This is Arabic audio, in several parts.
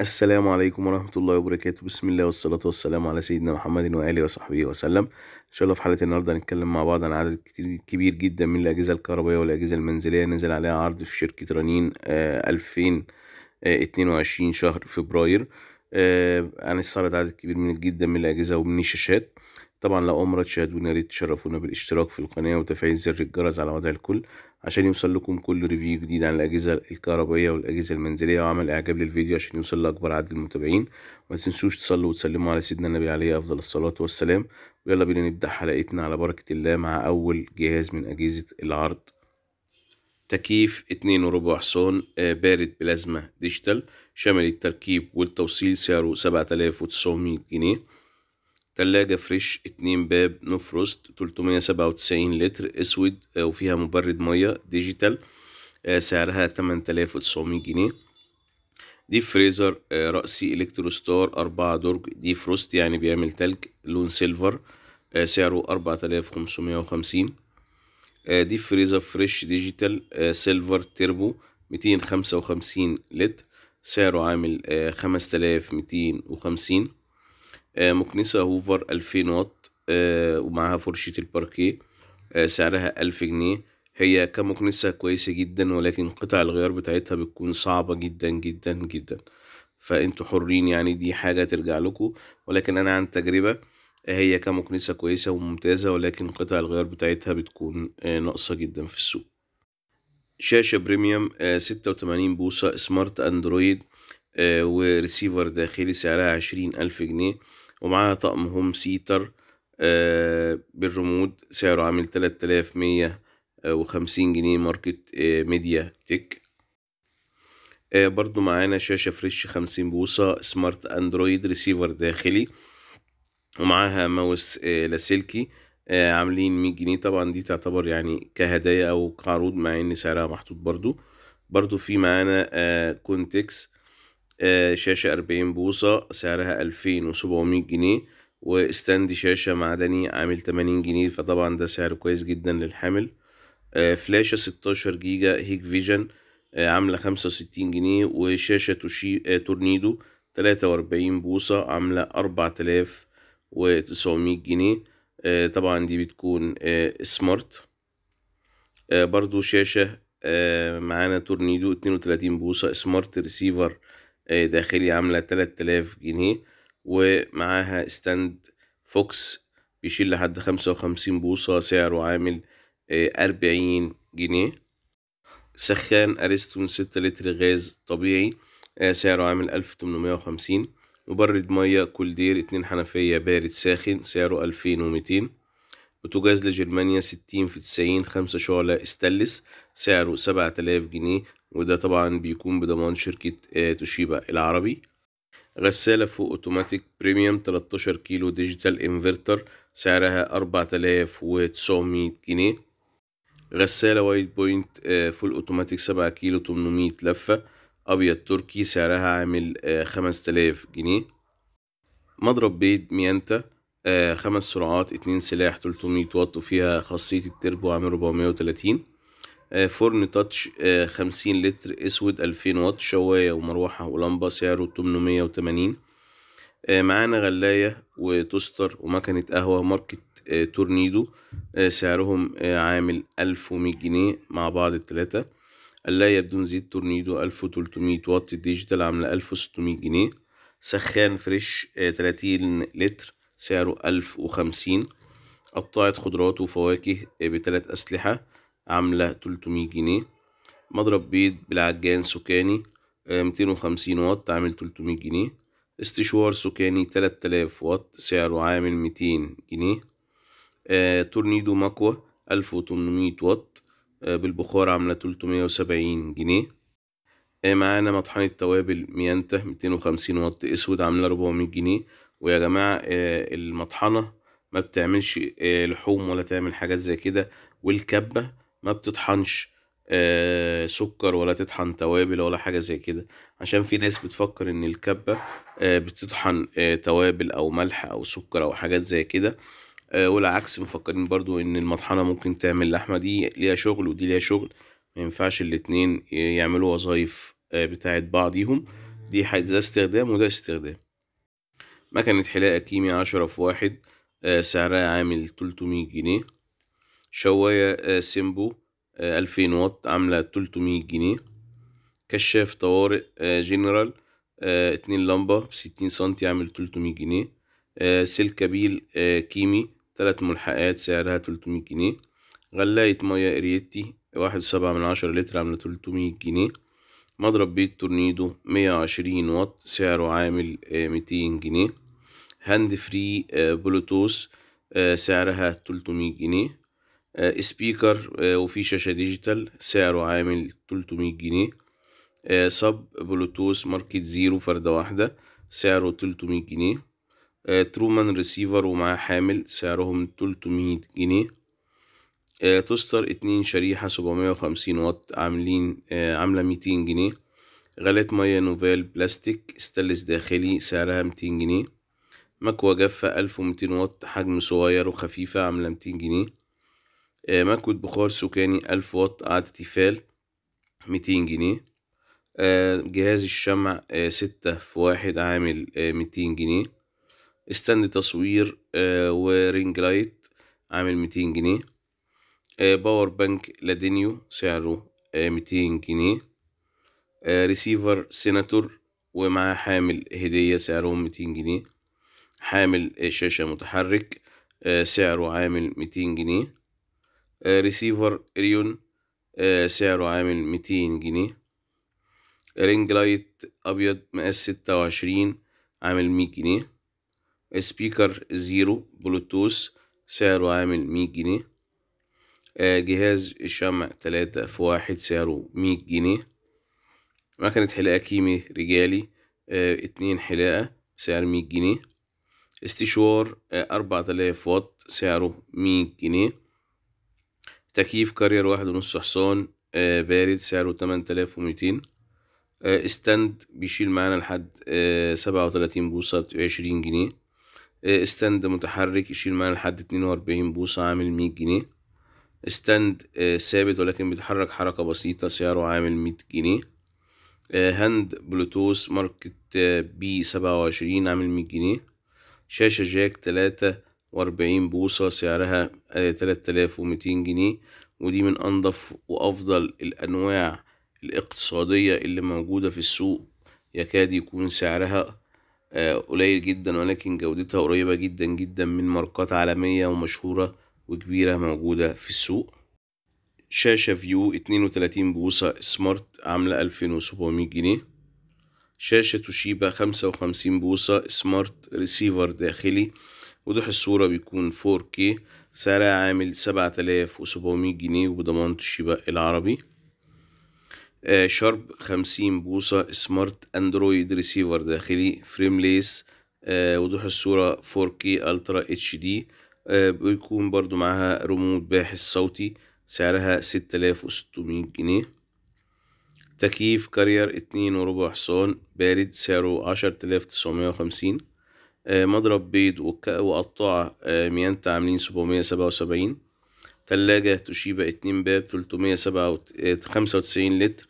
السلام عليكم ورحمة الله وبركاته بسم الله والصلاة والسلام على سيدنا محمد وآله وصحبه وسلم إن شاء الله في حلقة النهاردة هنتكلم مع بعض عن عدد كبير جدا من الأجهزة الكهربائية والأجهزة المنزلية نزل عليها عرض في شركة رنين آه، ألفين آه، اتنين وعشرين شهر فبراير هنستعرض آه، يعني عدد كبير من جدا من الأجهزة ومن الشاشات طبعا لو أمرت شاهدونا يا ريت تشرفونا بالاشتراك في القناة وتفعيل زر الجرس على وضع الكل عشان يوصل لكم كل ريفيو جديد عن الأجهزة الكهربائية والأجهزة المنزلية وعمل إعجاب للفيديو عشان يوصل لأكبر عدد من المتابعين وما تنسوش تصلوا وتسلموا على سيدنا النبي عليه أفضل الصلاة والسلام ويلا بينا نبدأ حلقتنا على بركة الله مع أول جهاز من أجهزة العرض تكييف اتنين وربع حصان آه، بارد بلازما ديجيتال شمل التركيب والتوصيل سعره سبعة آلاف وتسعمية جنيه تلاجة فريش اتنين باب نو فروست تلتمية سبعة وتسعين لتر اسود آه، وفيها مبرد مية ديجيتال آه، سعرها تمن تلاف وتسعمية جنيه دي فريزر آه، رأسي الكتروستار أربعة درج دي فروست يعني بيعمل تلج لون سيلفر سعره أربعة تلاف خمسمية وخمسين دي فريزر فريش ديجيتال سيلفر تيربو ميتين خمسة وخمسين لتر سعره عامل خمس تلاف ميتين وخمسين مكنسة آه، هوفر ألفين واط آه، ومعاها فرشة الباركيه آه، سعرها ألف جنيه هي كمكنسة كويسة جدا ولكن قطع الغيار بتاعتها بتكون صعبة جدا جدا جدا فانتوا حرين يعني دي حاجة ترجع لكم ولكن انا عن تجربة هي كمكنسة كويسة وممتازة ولكن قطع الغيار بتاعتها بتكون ناقصة جدا في السوق شاشة بريميوم ستة وتمانين بوصة سمارت اندرويد وريسيفر داخلي سعرها عشرين ألف جنيه ومعاها طقم هوم سيتر آه، بالرمود سعره عامل تلات مية آه، وخمسين جنيه ماركت آه، ميديا تك برضو معانا شاشة فريش خمسين بوصة سمارت اندرويد ريسيفر داخلي ومعاها ماوس لاسلكي عاملين مية جنيه طبعا دي تعتبر يعني كهدايا او كعروض مع ان سعرها محطوط برضو برضو في معانا كونتكس آه، شاشة 40 بوصة سعرها 2700 جنيه وستاند شاشة معدني عامل 80 جنيه فطبعا ده سعر كويس جدا للحامل آه، فلاشة 16 جيجا هيك فيجن آه، عاملة 65 جنيه وشاشة توشي تورنيدو 43 بوصة عاملة 4900 جنيه طبعا دي بتكون سمارت برضو شاشة معانا تورنيدو 32 بوصة سمارت ريسيفر آه، داخلي عاملة تلات تلاف جنيه ومعاها ستاند فوكس بيشيل لحد خمسة وخمسين بوصة سعره عامل آه، أربعين جنيه سخان أريستون ستة لتر غاز طبيعي آه، سعره عامل ألف تمنمية وخمسين مبرد مية كولدير اتنين حنفية بارد ساخن سعره ألفين وميتين بوتاجاز لجرمانيا ستين في تسعين خمسة شعلة استلس سعره سبعة آلاف جنيه وده طبعا بيكون بضمان شركة آه، توشيبا العربي غسالة فوق اوتوماتيك بريميوم تلتاشر كيلو ديجيتال انفرتر سعرها أربعة وتسعمية جنيه غسالة وايد بوينت آه، فول اوتوماتيك سبعة كيلو تمنمية لفة ابيض تركي سعرها عامل آه، آلاف جنيه مضرب بيض ميانتا آه، خمس سرعات اتنين سلاح تلتمية واط وفيها خاصية التربو عامل ربعمية وتلاتين آه، فرن تاتش آه، خمسين لتر اسود الفين واط شواية ومروحة ولمبة سعره تمنمية وتمانين معانا غلاية وتوستر ومكنة قهوة ماركة تورنيدو سعرهم عامل ألف ومية جنيه مع بعض التلاتة غلاية بدون زيت تورنيدو ألف وتلتمية واط ديجيتال عاملة ألف وستمية جنيه سخان فريش تلاتين لتر سعره ألف وخمسين قطاعة خضروات وفواكه بتلات أسلحة عاملة تلتمية جنيه مضرب بيض بالعجان سكاني آه، ميتين وخمسين واط عامل تلتمية جنيه استشوار سكاني تلات تلاف واط سعره عامل ميتين جنيه آه، تورنيدو مكوى ألف وتمنمية واط آه، بالبخار عاملة تلتمية وسبعين جنيه معانا مطحنة توابل ميانتا ميتين وخمسين واط اسود عاملة ربعمية جنيه ويا جماعة آه، المطحنة ما بتعملش آه، لحوم ولا تعمل حاجات زي كده والكبة ما بتطحنش آه، سكر ولا تطحن توابل ولا حاجة زي كده عشان في ناس بتفكر ان الكبة بتطحن توابل او ملح او سكر او حاجات زي كده والعكس مفكرين برضو ان المطحنة ممكن تعمل لحمة دي ليها شغل ودي ليها شغل مينفعش الاتنين يعملوا وظايف بتاعت بعضيهم دي ده استخدام وده استخدام مكنة حلاقة كيمي عشرة في واحد آه، سعرها عامل تلتمية جنيه شواية آه، سيمبو آه، ألفين واط عاملة تلتمية جنيه كشاف طوارئ جنرال اتنين لمبة بستين سنتي عامل تلتمية جنيه بيل كيمي تلات ملحقات سعرها تلتمية جنيه غلاية مية اريتي واحد وسبعة من عشرة لتر عاملة تلتمية جنيه مضرب بيت تورنيدو مية وعشرين واط سعره عامل ميتين جنيه هاند فري بلوتوث سعرها 300 جنيه سبيكر آه، آه، وفي شاشة ديجيتال سعره عامل 300 جنيه صب بلوتوث ماركت زيرو فردة واحدة سعره 300 جنيه ترومان آه، ريسيفر ومعاه حامل سعرهم 300 جنيه توستر اتنين شريحة 750 وات عاملين عاملة 200 جنيه غلاية مية نوفال بلاستيك ستانلس داخلي سعرها 200 جنيه مكوة جافة ألف ومتين واط حجم صغير وخفيفة عاملة ميتين جنيه آه، مكوة بخار سكاني ألف واط قاعدة تيفال ميتين جنيه آه، جهاز الشمع آه، ستة في واحد عامل ميتين جنيه استند تصوير ورينج لايت عامل ميتين جنيه باور بانك لادينيو سعره ميتين جنيه ريسيفر سيناتور ومعاه حامل هدية سعرهم ميتين جنيه حامل شاشة متحرك آه، سعره عامل ميتين جنيه ريسيفر آه، ريون آه، سعره عامل ميتين جنيه رينج لايت أبيض مقاس ستة وعشرين عامل مية جنيه سبيكر زيرو بلوتوث سعره عامل مية جنيه جهاز شمع تلاتة في واحد سعره مية جنيه مكنة حلاقة كيمي رجالي اتنين حلاقة سعر مية جنيه استشوار آه، آلاف واط سعره مية جنيه تكييف كارير واحد ونص حصان آه، بارد سعره تمن تلاف وميتين آه، استند بيشيل معانا لحد سبعة وتلاتين بوصة عشرين جنيه استند متحرك يشيل معانا لحد اتنين وأربعين بوصة عامل مية جنيه استند ثابت ولكن بيتحرك حركة بسيطة سعره عامل مية جنيه هند بلوتوث ماركت بي سبعة وعشرين عامل مية جنيه شاشة جاك تلاتة وأربعين بوصة سعرها تلات آلاف ومتين جنيه ودي من أنضف وأفضل الأنواع الاقتصادية اللي موجودة في السوق يكاد يكون سعرها آه، قليل جدا ولكن جودتها قريبة جدا جدا من ماركات عالمية ومشهورة وكبيرة موجودة في السوق شاشة فيو اتنين وتلاتين بوصة سمارت عاملة ألفين وسبعمية جنيه شاشة توشيبا خمسة وخمسين بوصة سمارت ريسيفر داخلي وضوح الصورة بيكون 4K سعرها عامل سبعة آلاف وسبعمية جنيه وبضمان توشيبا العربي آه شارب خمسين بوصة سمارت اندرويد ريسيفر داخلي فريمليس آه وضوح الصورة 4K الترا اتش دي آه، بيكون برضو معاها ريموت باحث صوتي سعرها ستة آلاف وستمية جنيه تكييف كارير اتنين وربع حصان بارد سعره عشرة آلاف تسعمية وخمسين آه، مضرب بيض وقطع آه، ميانتا عاملين سبعمية سبعة وسبعين تلاجة توشيبا اتنين باب تلتمية سبعة خمسة وتسعين لتر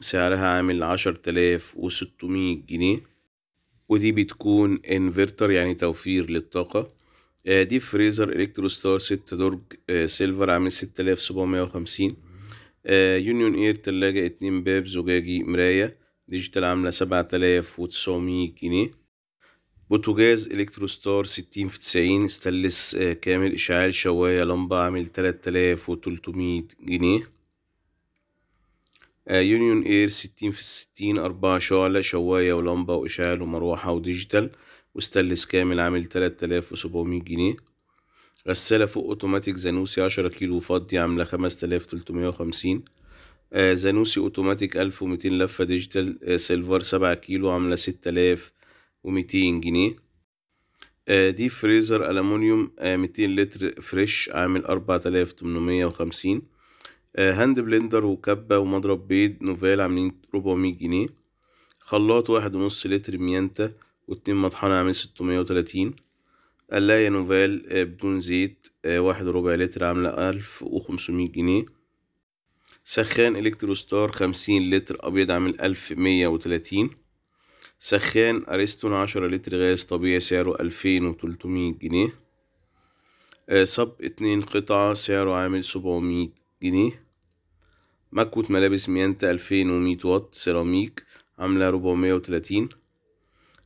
سعرها عامل عشرة آلاف وستمية جنيه ودي بتكون انفرتر يعني توفير للطاقة آه، دي فريزر الكتروستار ستة درج سيلفر عامل ستة آلاف سبعمية وخمسين يونيون آه، اير تلاجة اتنين باب زجاجي مراية ديجيتال عاملة سبعة تلاف وتسعمية جنيه بوتوجاز الكتروستار ستين في تسعين ستانلس آه، كامل اشعال شواية لمبة عامل تلات تلاف وتلتمية جنيه يونيون آه، اير ستين في ستين اربعة شعلة شواية ولمبة واشعال ومروحة وديجيتال واستلس كامل عامل تلات تلاف وسبعمية جنيه غسالة فوق أوتوماتيك زانوسي عشرة كيلو فضي عاملة خمسة آلاف تلتمية وخمسين آه، زانوسي أوتوماتيك ألف ومتين لفة ديجيتال آه، سيلفر سبعة كيلو عاملة ستة آلاف ومتين جنيه آه، دي فريزر ألمونيوم ميتين لتر فريش عامل أربعة آلاف تمنمية وخمسين هاند بلندر وكبة ومضرب بيض نوفال عاملين ربعمية جنيه خلاط واحد ونص لتر ميانتا واتنين مطحنة عامل ستمية وتلاتين قلاية نوفال آه، بدون زيت آه، واحد وربع لتر عاملة ألف وخمسمية جنيه سخان إلكتروستار خمسين لتر أبيض عامل ألف مية وتلاتين سخان أريستون عشرة لتر غاز طبيعي سعره ألفين وتلتمية جنيه آه، صب اتنين قطعة سعره عامل سبعمية جنيه مكوة ملابس ميانتا ألفين ومية واط سيراميك عاملة ربعمية وتلاتين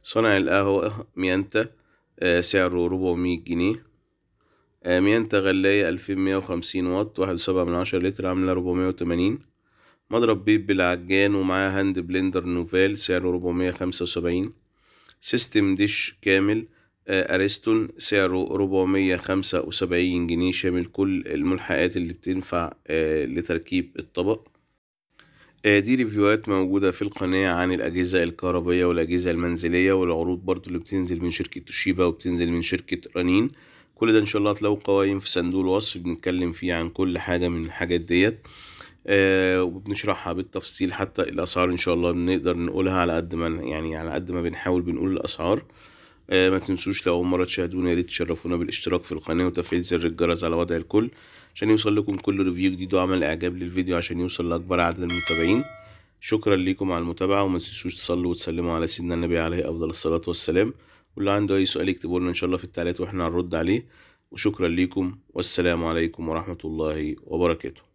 صنع القهوة ميانتا آه، سعره ربعمية جنيه آه، مياه تغلية ألفين مية وخمسين واط واحد وسبعة من عشرة لتر عاملة ربعمية وتمانين مضرب بيب بالعجان ومعاه هاند بلندر نوفال سعره ربعمية خمسة وسبعين سيستم ديش كامل آه، أريستون سعره ربعمية خمسة وسبعين جنيه شامل كل الملحقات اللي بتنفع لتركيب الطبق آه، دي ريفيوهات موجودة في القناة عن الأجهزة الكهربية والأجهزة المنزلية والعروض برضو اللي بتنزل من شركة توشيبا وبتنزل من شركة رنين كل ده إن شاء الله هتلاقوا قوائم في صندوق الوصف بنتكلم فيه عن كل حاجة من الحاجات ديت آه وبنشرحها بالتفصيل حتى الأسعار إن شاء الله بنقدر نقولها على قد ما يعني على قد ما بنحاول بنقول الأسعار آه ما تنسوش لو أول مرة تشاهدونا يا ريت تشرفونا بالاشتراك في القناة وتفعيل زر الجرس على وضع الكل عشان يوصل لكم كل ريفيو جديد وعمل اعجاب للفيديو عشان يوصل لاكبر عدد من المتابعين شكرا ليكم على المتابعه وما تنسوش تصلوا وتسلموا على سيدنا النبي عليه افضل الصلاه والسلام واللي عنده اي سؤال يكتبوا لنا ان شاء الله في التعليقات واحنا هنرد عليه وشكرا ليكم والسلام عليكم ورحمه الله وبركاته